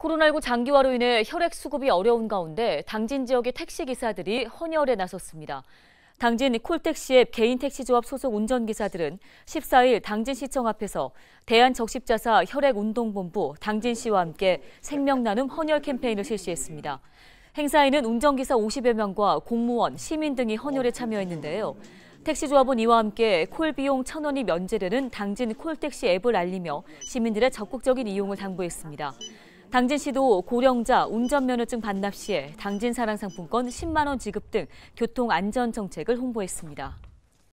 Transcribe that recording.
코로나19 장기화로 인해 혈액 수급이 어려운 가운데 당진 지역의 택시 기사들이 헌혈에 나섰습니다. 당진 콜택시앱 개인 택시조합 소속 운전기사들은 14일 당진시청 앞에서 대한적십자사 혈액운동본부 당진시와 함께 생명나눔 헌혈 캠페인을 실시했습니다. 행사에는 운전기사 50여 명과 공무원, 시민 등이 헌혈에 참여했는데요. 택시조합은 이와 함께 콜 비용 1원이 면제되는 당진 콜택시 앱을 알리며 시민들의 적극적인 이용을 당부했습니다. 당진 시도 고령자 운전면허증 반납 시에 당진 사랑상품권 10만 원 지급 등 교통 안전 정책을 홍보했습니다.